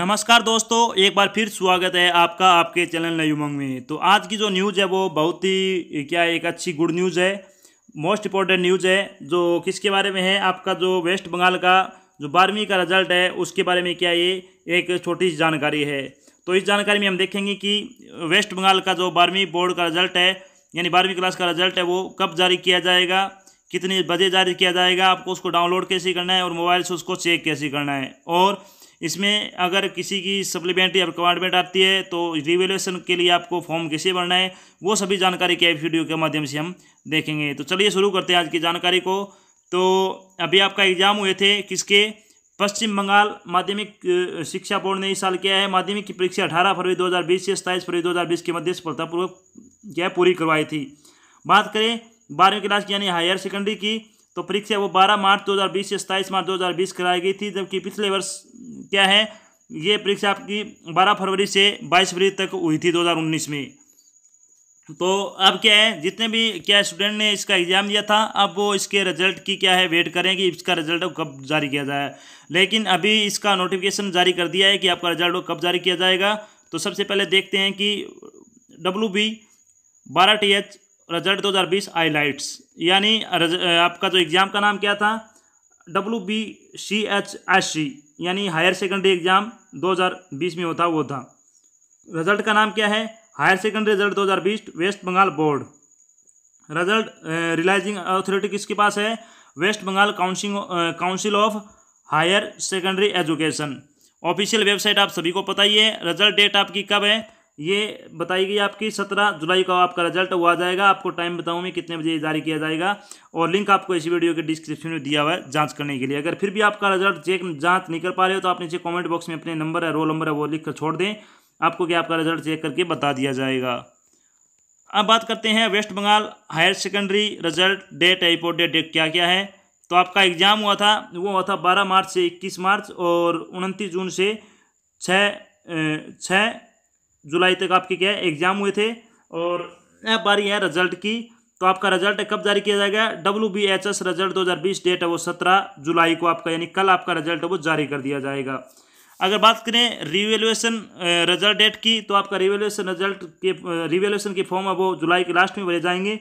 नमस्कार दोस्तों एक बार फिर स्वागत है आपका आपके चैनल नई उमंग में तो आज की जो न्यूज़ है वो बहुत ही क्या एक अच्छी गुड न्यूज़ है मोस्ट इम्पोर्टेंट न्यूज़ है जो किसके बारे में है आपका जो वेस्ट बंगाल का जो बारहवीं का रिजल्ट है उसके बारे में क्या ये एक छोटी सी जानकारी है तो इस जानकारी में हम देखेंगे कि वेस्ट बंगाल का जो बारहवीं बोर्ड का रिजल्ट है यानी बारहवीं क्लास का रिजल्ट है वो कब जारी किया जाएगा कितने बजे जारी किया जाएगा आपको उसको डाउनलोड कैसे करना है और मोबाइल से उसको चेक कैसे करना है और इसमें अगर किसी की सप्लीमेंट या रिक्वायरमेंट आती है तो रिवेल्यूशन के लिए आपको फॉर्म कैसे भरना है वो सभी जानकारी के वीडियो के माध्यम से हम देखेंगे तो चलिए शुरू करते हैं आज की जानकारी को तो अभी आपका एग्ज़ाम हुए थे किसके पश्चिम बंगाल माध्यमिक शिक्षा बोर्ड ने इस साल किया है माध्यमिक की परीक्षा अठारह फरवरी दो से सत्ताईस फरवरी दो के मध्य सफलतापूर्वक यह पूरी करवाई थी बात करें बारहवीं क्लास की यानी हायर सेकेंडरी की तो परीक्षा वो 12 मार्च 2020 से 27 मार्च 2020 कराई गई थी जबकि पिछले वर्ष क्या है ये परीक्षा आपकी 12 फरवरी से 22 फरवरी तक हुई थी 2019 में तो अब क्या है जितने भी क्या स्टूडेंट ने इसका एग्ज़ाम दिया था अब वो इसके रिजल्ट की क्या है वेट करें कि इसका रिजल्ट कब जारी किया जाए लेकिन अभी इसका नोटिफिकेशन जारी कर दिया है कि आपका रिजल्ट कब जारी किया जाएगा तो सबसे पहले देखते हैं कि डब्ल्यू बी बारह टी एच रिजल्ट 2020 आईलाइट्स यानी आपका जो एग्ज़ाम का नाम क्या था W B C H S C यानी हायर सेकेंडरी एग्ज़ाम 2020 में होता वो था रिजल्ट का नाम क्या है higher secondary result 2020 West Bengal board result releasing authority किसके पास है West Bengal counseling council of higher secondary education official website आप सभी को पता ही है रिजल्ट डेट आपकी कब है ये बताई गई आपकी सत्रह जुलाई को आपका रिजल्ट हुआ जाएगा आपको टाइम बताऊँ मैं कितने बजे जारी किया जाएगा और लिंक आपको इसी वीडियो के डिस्क्रिप्शन में दिया हुआ है जांच करने के लिए अगर फिर भी आपका रिजल्ट चेक जांच नहीं कर पा रहे हो तो आप नीचे कमेंट बॉक्स में अपने नंबर है रोल नंबर है वो लिख कर छोड़ दें आपको क्या आपका रिजल्ट चेक करके बता दिया जाएगा अब बात करते हैं West Bengal higher secondary result date है रिपोर्ट डेट डेट क्या क्या है तो आपका एग्ज़ाम हुआ था वो हुआ था बारह मार्च से इक्कीस मार्च और उनतीस जून से छः छः जुलाई तक आपके क्या है एग्ज़ाम हुए थे और अब बारी है रिजल्ट की तो आपका रिजल्ट कब जारी किया जाएगा W B H S result दो हज़ार बीस डेट है वो सत्रह जुलाई को आपका यानी कल आपका रिजल्ट है वो जारी कर दिया जाएगा अगर बात करें रिवेलुएसन रिजल्ट डेट की तो आपका रिवेलुएसन रिजल्ट के रिवेलुएसन की फॉर्म है वो जुलाई के लास्ट में भरे जाएंगे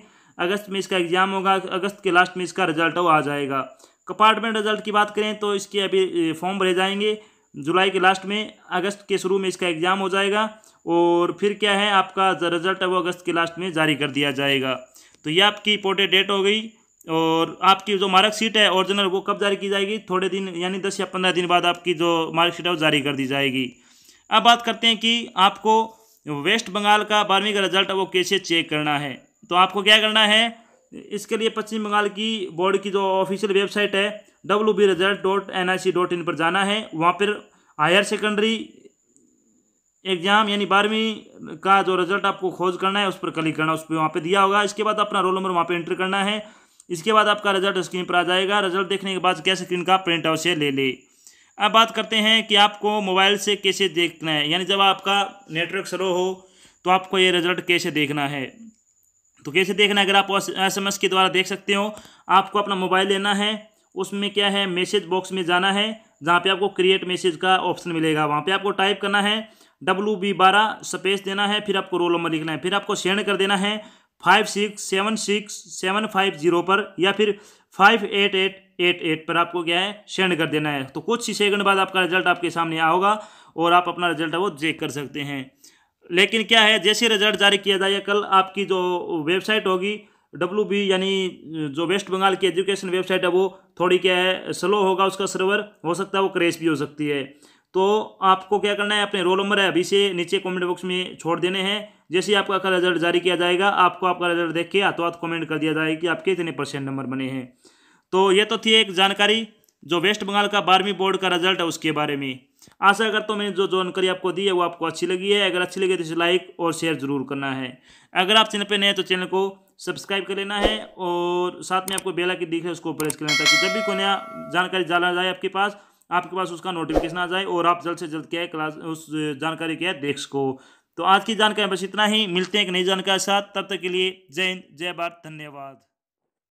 अगस्त में इसका एग्जाम होगा अगस्त के लास्ट में इसका रिजल्ट वो आ जाएगा कंपार्टमेंट रिजल्ट की बात करें तो इसके अभी फॉर्म भरे जाएंगे जुलाई के लास्ट में अगस्त के शुरू में इसका एग्ज़ाम हो जाएगा और फिर क्या है आपका रिजल्ट है वो अगस्त के लास्ट में जारी कर दिया जाएगा तो ये आपकी इंपोर्टेड डेट हो गई और आपकी जो मार्कशीट है ओरिजिनल वो कब जारी की जाएगी थोड़े दिन यानी दस या पंद्रह दिन बाद आपकी जो मार्कशीट है वो जारी कर दी जाएगी अब बात करते हैं कि आपको वेस्ट बंगाल का बारहवीं का रिजल्ट वो कैसे चेक करना है तो आपको क्या करना है इसके लिए पश्चिम बंगाल की बोर्ड की जो ऑफिशियल वेबसाइट है W B result dot N I C dot in पर जाना है वहाँ पर हायर सेकेंडरी एग्जाम यानी बारहवीं का जो रिजल्ट आपको खोज करना है उस पर क्लिक करना उस पर वहाँ पर दिया होगा इसके बाद अपना रोल नंबर वहाँ पर एंटर करना है इसके बाद आपका रिजल्ट स्क्रीन पर आ जाएगा रिजल्ट देखने के बाद कैसे स्क्रीन का प्रिंट आउट से ले ले अब बात करते हैं कि आपको मोबाइल से कैसे देखना है यानी जब आपका नेटवर्क स्लो हो तो आपको ये रिजल्ट कैसे देखना है तो कैसे देखना है अगर आप एस के द्वारा देख सकते हो आपको अपना मोबाइल लेना है उसमें क्या है मैसेज बॉक्स में जाना है जहाँ पे आपको क्रिएट मैसेज का ऑप्शन मिलेगा वहाँ पे आपको टाइप करना है डब्लू बी बारह स्पेस देना है फिर आपको रोल नंबर लिखना है फिर आपको सेंड कर देना है five six seven six seven five zero पर या फिर five eight eight eight eight पर आपको क्या है सेंड कर देना है तो कुछ ही सेकंड बाद आपका रिजल्ट आपके सामने आओगा और आप अपना रिजल्ट वो चेक कर सकते हैं लेकिन क्या है जैसे रिजल्ट जारी किया जाए कल आपकी जो वेबसाइट होगी डब्ल्यू बी यानी जो वेस्ट बंगाल की एजुकेशन वेबसाइट है वो थोड़ी क्या है स्लो होगा उसका सर्वर हो सकता है वो क्रेश भी हो सकती है तो आपको क्या करना है अपने रोल नंबर है अभी से नीचे कमेंट बॉक्स में छोड़ देने हैं जैसे ही आपका का रिजल्ट जारी किया जाएगा आपको आपका रिजल्ट देख के हाथों हाथ कॉमेंट कर दिया जाएगा कि आपके इतने परसेंट नंबर बने हैं तो ये तो थी एक जानकारी जो वेस्ट बंगाल का बारहवीं बोर्ड का रिजल्ट है उसके बारे में आशा करता हूँ मैंने जो जानकारी आपको दी है वो आपको अच्छी लगी है अगर अच्छी लगी तो इसे लाइक और शेयर जरूर करना है अगर आप चैनल पर नए तो चैनल को सब्सक्राइब कर लेना है और साथ में आपको बेला की दिख है उसको प्रेस कर लेना ताकि जब भी कोई नया जानकारी डाला जाए आपके पास आपके पास उसका नोटिफिकेशन आ जाए और आप जल्द से जल्द क्या है क्लास उस जानकारी क्या है देख सको तो आज की जानकारी बस इतना ही मिलते हैं एक नई जानकारी के साथ तब तक के लिए जय हिंद जय भारत धन्यवाद